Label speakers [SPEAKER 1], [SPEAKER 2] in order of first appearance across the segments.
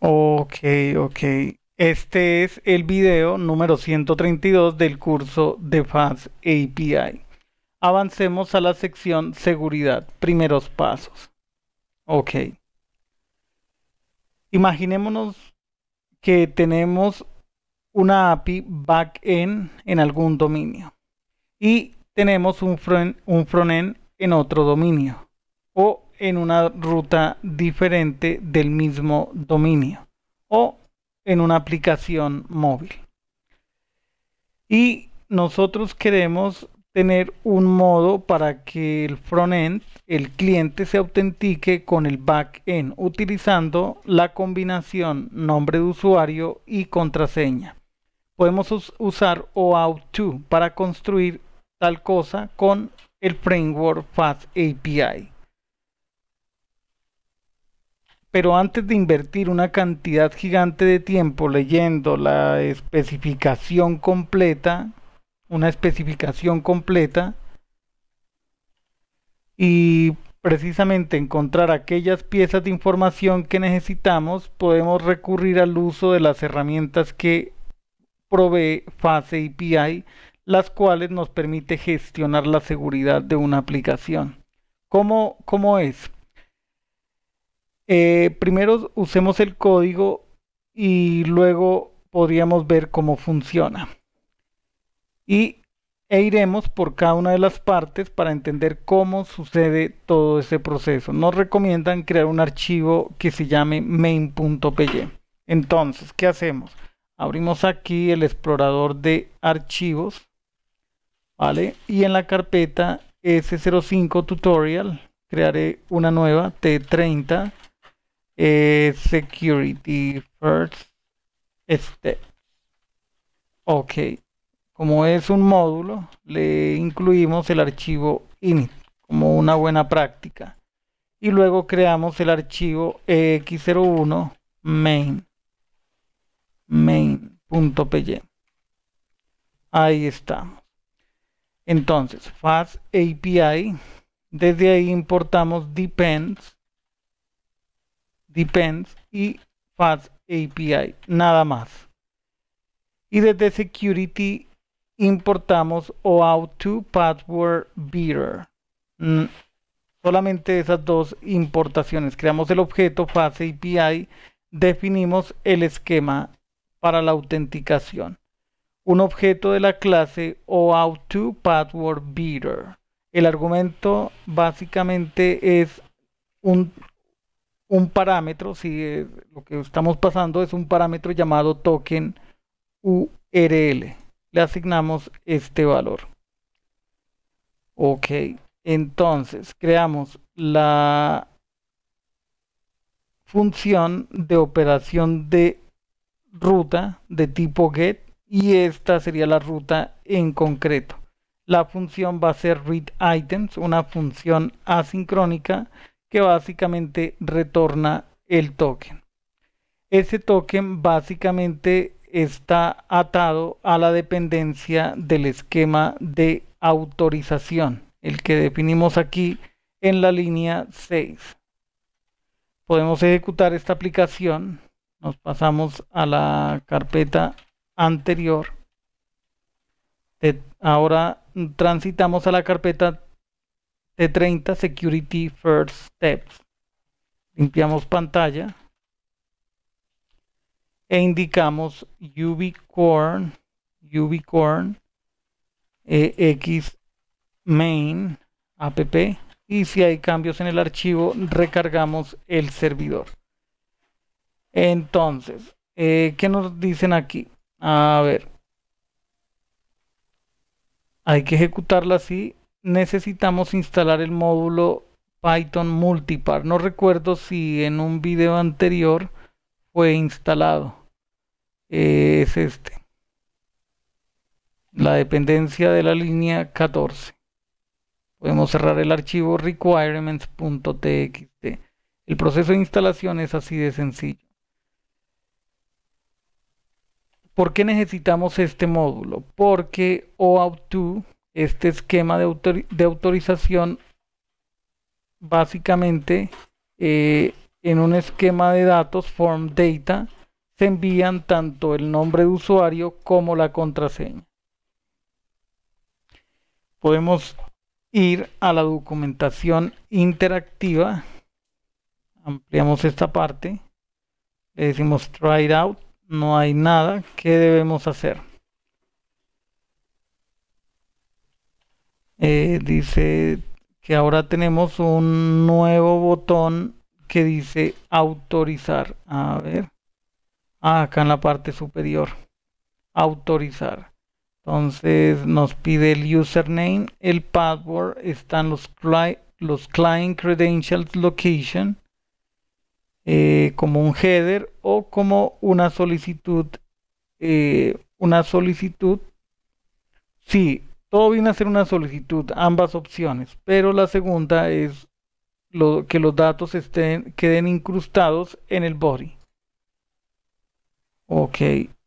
[SPEAKER 1] Ok, ok. Este es el video número 132 del curso de fast API. Avancemos a la sección Seguridad, primeros pasos. Ok. Imaginémonos que tenemos una API backend en algún dominio y tenemos un frontend un en otro dominio o en una ruta diferente del mismo dominio o en una aplicación móvil. Y nosotros queremos tener un modo para que el frontend, el cliente se autentique con el backend utilizando la combinación nombre de usuario y contraseña. Podemos usar OAuth2 para construir tal cosa con el framework API pero antes de invertir una cantidad gigante de tiempo leyendo la especificación completa, una especificación completa, y precisamente encontrar aquellas piezas de información que necesitamos, podemos recurrir al uso de las herramientas que provee Fase API, las cuales nos permite gestionar la seguridad de una aplicación. ¿Cómo, cómo es? Eh, primero usemos el código y luego podríamos ver cómo funciona. Y e iremos por cada una de las partes para entender cómo sucede todo ese proceso. Nos recomiendan crear un archivo que se llame main.py. Entonces, ¿qué hacemos? Abrimos aquí el explorador de archivos, ¿vale? Y en la carpeta S05 tutorial crearé una nueva T30 eh, security First Step. Ok, como es un módulo, le incluimos el archivo init como una buena práctica. Y luego creamos el archivo x01 main main.py. Ahí estamos. Entonces, fast api, desde ahí importamos depends Depends y Fast API, nada más. Y desde Security importamos OAuth2 Password mm, Solamente esas dos importaciones. Creamos el objeto Fast API, definimos el esquema para la autenticación. Un objeto de la clase OAuth2 Password El argumento básicamente es un un parámetro, si eh, lo que estamos pasando es un parámetro llamado token URL. Le asignamos este valor. Ok, entonces creamos la función de operación de ruta de tipo get y esta sería la ruta en concreto. La función va a ser read items, una función asincrónica que básicamente retorna el token. Ese token básicamente está atado a la dependencia del esquema de autorización, el que definimos aquí en la línea 6. Podemos ejecutar esta aplicación, nos pasamos a la carpeta anterior, ahora transitamos a la carpeta T30 Security First Steps. Limpiamos pantalla e indicamos ubicorn, ubicorn e x main app y si hay cambios en el archivo recargamos el servidor. Entonces, eh, ¿qué nos dicen aquí? A ver, hay que ejecutarla así necesitamos instalar el módulo Python Multipar, No recuerdo si en un video anterior fue instalado. Eh, es este. La dependencia de la línea 14. Podemos cerrar el archivo requirements.txt. El proceso de instalación es así de sencillo. ¿Por qué necesitamos este módulo? Porque OAuth2 este esquema de, autorización básicamente eh, en un esquema de datos form data se envían tanto el nombre de usuario como la contraseña. Podemos ir a la documentación interactiva. Ampliamos esta parte. Le decimos try it out. No hay nada. ¿Qué debemos hacer? Eh, dice que ahora tenemos un nuevo botón que dice autorizar. A ver. Ah, acá en la parte superior. Autorizar. Entonces nos pide el username, el password, están los, los client credentials location eh, como un header o como una solicitud. Eh, una solicitud. Sí, todo viene a ser una solicitud, ambas opciones, pero la segunda es que los datos queden incrustados en el body. Ok,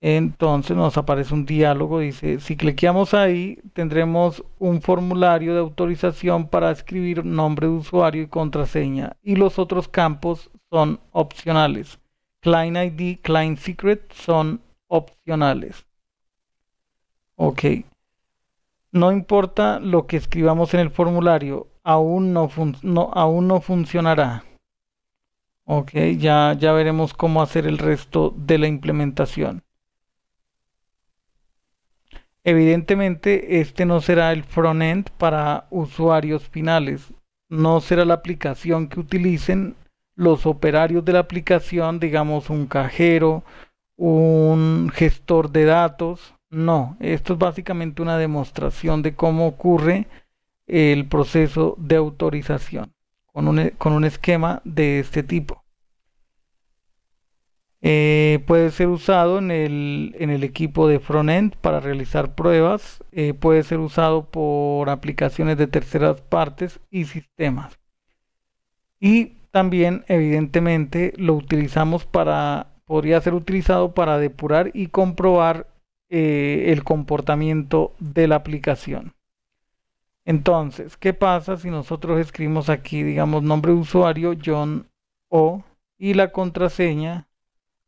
[SPEAKER 1] entonces nos aparece un diálogo, dice, si cliqueamos ahí tendremos un formulario de autorización para escribir nombre de usuario y contraseña y los otros campos son opcionales. Client ID, Client Secret son opcionales. Ok. No importa lo que escribamos en el formulario, aún no, aún no funcionará. Ok, ya, ya veremos cómo hacer el resto de la implementación. Evidentemente, este no será el frontend para usuarios finales. No será la aplicación que utilicen los operarios de la aplicación, digamos un cajero, un gestor de datos, no, esto es básicamente una demostración de cómo ocurre el proceso de autorización con un, e, esquema de este tipo. Eh, puede ser usado en el, equipo de frontend para realizar pruebas. Eh, puede ser usado por aplicaciones de terceras partes y sistemas. Y también, evidentemente, lo utilizamos para, podría ser utilizado para depurar y comprobar eh, el comportamiento de la aplicación. Entonces, ¿qué pasa si nosotros escribimos aquí, digamos, nombre de usuario John O y la contraseña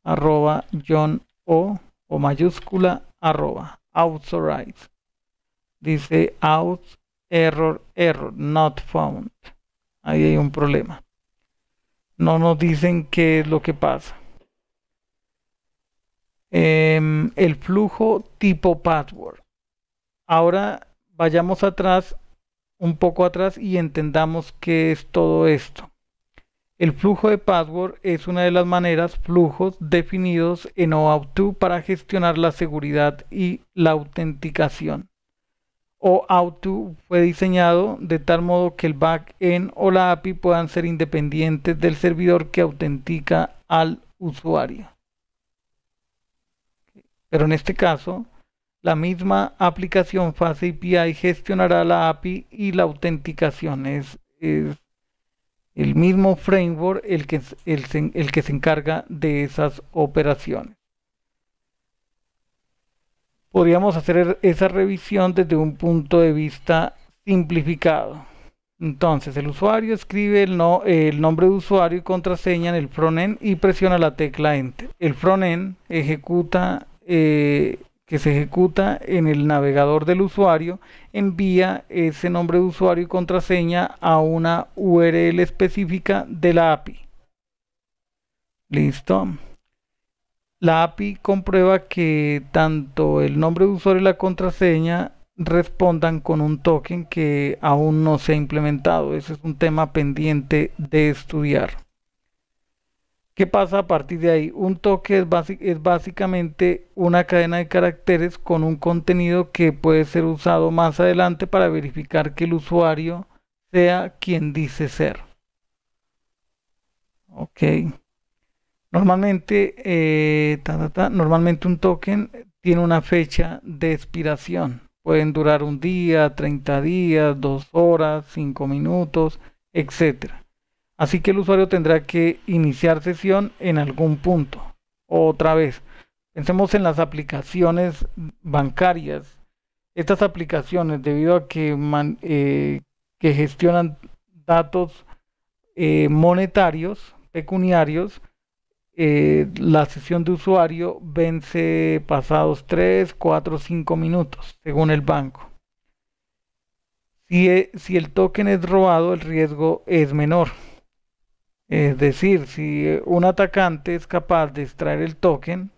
[SPEAKER 1] arroba John O o mayúscula arroba authorize? Dice out error error not found. Ahí hay un problema. No nos dicen qué es lo que pasa. Em, el flujo tipo password. Ahora vayamos atrás, un poco atrás y entendamos qué es todo esto. El flujo de password es una de las maneras, flujos definidos en OAuth2 para gestionar la seguridad y la autenticación. OAuth2 fue diseñado de tal modo que el backend o la API puedan ser independientes del servidor que autentica al usuario. Pero en este caso, la misma aplicación fase API gestionará la API y la autenticación. Es, el mismo framework el que, que se encarga de esas operaciones. Podríamos hacer er, esa revisión desde un punto de vista simplificado. Entonces, el usuario escribe el, el nombre de usuario y contraseña en el frontend y presiona la tecla Enter. El frontend ejecuta eh, que se ejecuta en el navegador del usuario envía ese nombre de usuario y contraseña a una URL específica de la API. Listo. La API comprueba que tanto el nombre de usuario y la contraseña respondan con un token que aún no se ha implementado. Ese es un tema pendiente de estudiar. ¿Qué pasa a partir de ahí? Un toque es, básicamente una cadena de caracteres con un contenido que puede ser usado más adelante para verificar que el usuario sea quien dice ser. Ok. Normalmente, eh, normalmente un token tiene una fecha de expiración. Pueden durar un día, 30 días, 2 horas, 5 minutos, etcétera. Así que el usuario tendrá que iniciar sesión en algún punto. Otra vez, pensemos en las aplicaciones bancarias. Estas aplicaciones, debido a que, eh, gestionan datos eh, monetarios, pecuniarios, eh, la sesión de usuario vence pasados 3, 4, 5 minutos, según el banco. E, si el token es robado, el riesgo es menor. Es decir, si eh, un atacante es capaz de extraer el token,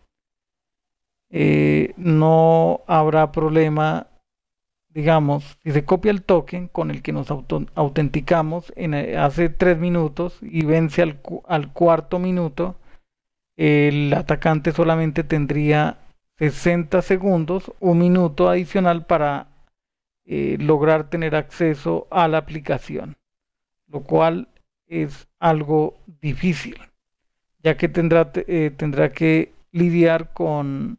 [SPEAKER 1] eh, no habrá problema, digamos, si se copia el token con el que nos autenticamos en, eh, hace tres minutos y vence al, cuarto minuto, el atacante solamente tendría 60 segundos, un minuto adicional para lograr tener acceso a la aplicación, lo cual es algo difícil, ya que tendrá, eh, tendrá que lidiar con,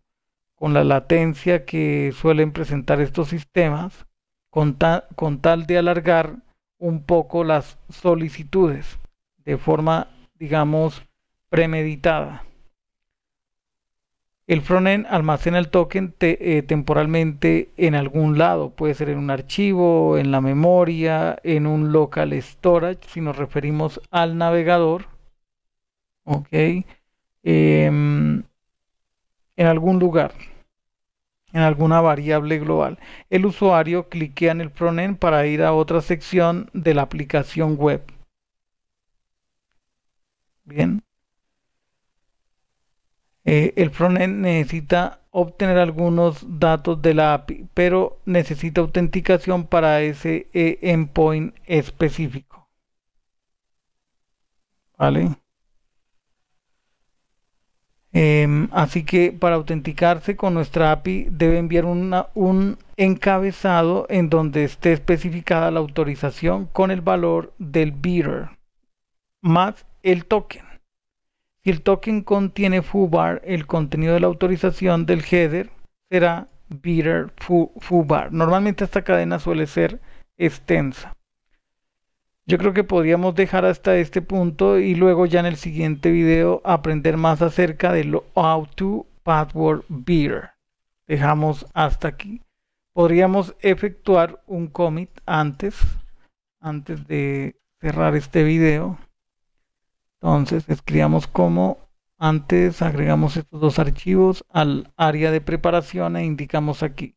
[SPEAKER 1] la latencia que suelen presentar estos sistemas con, con tal de alargar un poco las solicitudes de forma, digamos, premeditada. El frontend almacena el token eh, temporalmente en algún lado, puede ser en un archivo, en la memoria, en un local storage, si nos referimos al navegador. Ok. Em, en algún lugar, en alguna variable global. El usuario cliquea en el frontend para ir a otra sección de la aplicación web. Bien. Eh, el frontend necesita obtener algunos datos de la API, pero necesita autenticación para ese eh, endpoint específico. ¿Vale? Em, así que para autenticarse con nuestra API debe enviar un encabezado en donde esté especificada la autorización con el valor del bearer más el token. Si el token contiene bar. el contenido de la autorización del header será bitter FUBAR, Normalmente esta cadena suele ser extensa. Yo creo que podríamos dejar hasta este punto y luego ya en el siguiente video aprender más acerca de lo auto password bearer. Dejamos hasta aquí. Podríamos efectuar un commit antes, antes de cerrar este video. Entonces escribamos como antes, agregamos estos dos archivos al área de preparación e indicamos aquí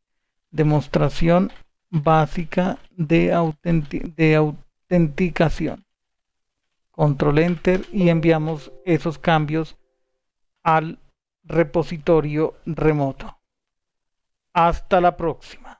[SPEAKER 1] demostración básica de, de autenticación. Control Enter y enviamos esos cambios al repositorio remoto. Hasta la próxima.